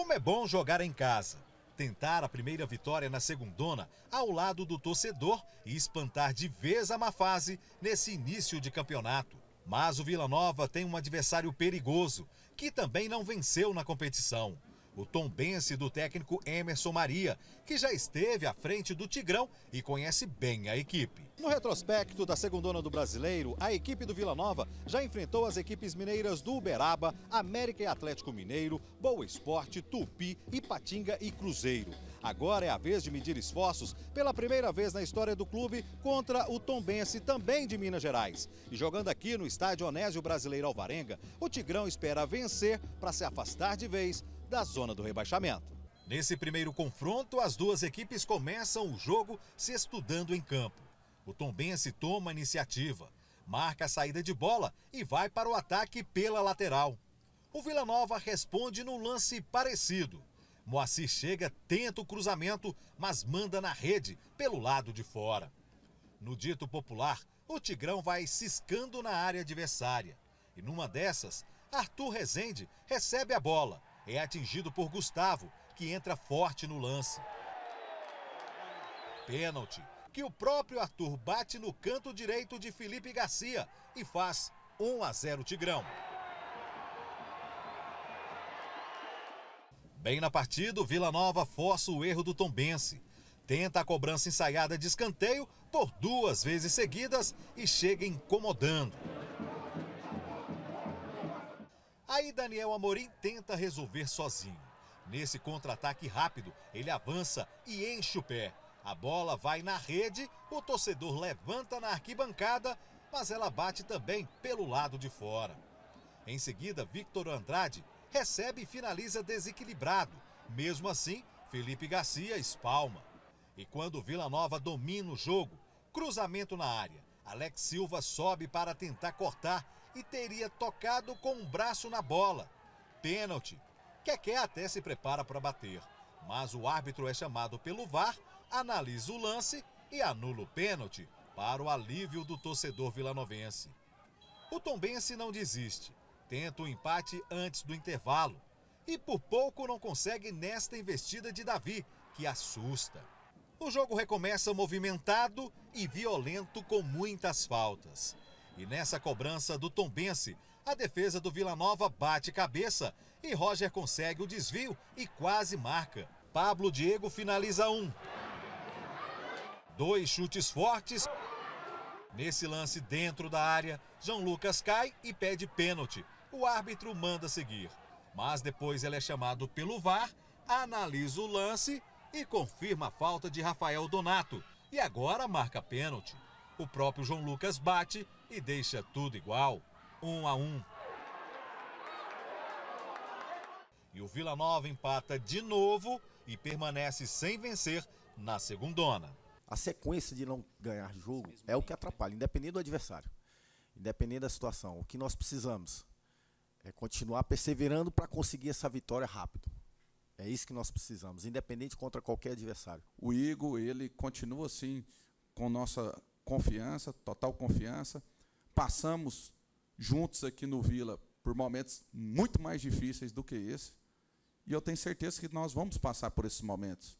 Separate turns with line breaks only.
Como é bom jogar em casa. Tentar a primeira vitória na segundona ao lado do torcedor e espantar de vez a má fase nesse início de campeonato. Mas o Vila Nova tem um adversário perigoso, que também não venceu na competição o tombense do técnico Emerson Maria, que já esteve à frente do Tigrão e conhece bem a equipe. No retrospecto da segundona do Brasileiro, a equipe do Vila Nova já enfrentou as equipes mineiras do Uberaba, América e Atlético Mineiro, Boa Esporte, Tupi, Ipatinga e Cruzeiro. Agora é a vez de medir esforços pela primeira vez na história do clube contra o Tombense, também de Minas Gerais. E jogando aqui no estádio Onésio Brasileiro Alvarenga, o Tigrão espera vencer para se afastar de vez da zona do rebaixamento. Nesse primeiro confronto, as duas equipes começam o jogo se estudando em campo. O Tombense toma a iniciativa, marca a saída de bola e vai para o ataque pela lateral. O Vila Nova responde num lance parecido. Moacir chega, tenta o cruzamento, mas manda na rede pelo lado de fora. No dito popular, o Tigrão vai ciscando na área adversária. E numa dessas, Arthur Rezende recebe a bola é atingido por Gustavo, que entra forte no lance. Pênalti que o próprio Arthur bate no canto direito de Felipe Garcia e faz 1 a 0 Tigrão. Bem na partida, o Vila Nova força o erro do Tombense. Tenta a cobrança ensaiada de escanteio por duas vezes seguidas e chega incomodando. Aí Daniel Amorim tenta resolver sozinho. Nesse contra-ataque rápido, ele avança e enche o pé. A bola vai na rede, o torcedor levanta na arquibancada, mas ela bate também pelo lado de fora. Em seguida, Victor Andrade recebe e finaliza desequilibrado. Mesmo assim, Felipe Garcia espalma. E quando Vila Nova domina o jogo, cruzamento na área. Alex Silva sobe para tentar cortar e teria tocado com o um braço na bola. Pênalti. Keké até se prepara para bater, mas o árbitro é chamado pelo VAR, analisa o lance e anula o pênalti para o alívio do torcedor vilanovense. O Tombense não desiste, tenta o um empate antes do intervalo e por pouco não consegue nesta investida de Davi, que assusta. O jogo recomeça movimentado e violento com muitas faltas. E nessa cobrança do Tombense, a defesa do Vila Nova bate cabeça e Roger consegue o desvio e quase marca. Pablo Diego finaliza um. Dois chutes fortes. Nesse lance dentro da área, João Lucas cai e pede pênalti. O árbitro manda seguir. Mas depois ele é chamado pelo VAR, analisa o lance e confirma a falta de Rafael Donato. E agora marca pênalti. O próprio João Lucas bate e deixa tudo igual, um a um. E o Vila Nova empata de novo e permanece sem vencer na segundona. A sequência de não ganhar jogo é o que atrapalha, independente do adversário, independente da situação. O que nós precisamos é continuar perseverando para conseguir essa vitória rápido. É isso que nós precisamos, independente contra qualquer adversário. O Igor, ele continua assim com nossa confiança, total confiança. Passamos juntos aqui no Vila por momentos muito mais difíceis do que esse. E eu tenho certeza que nós vamos passar por esses momentos.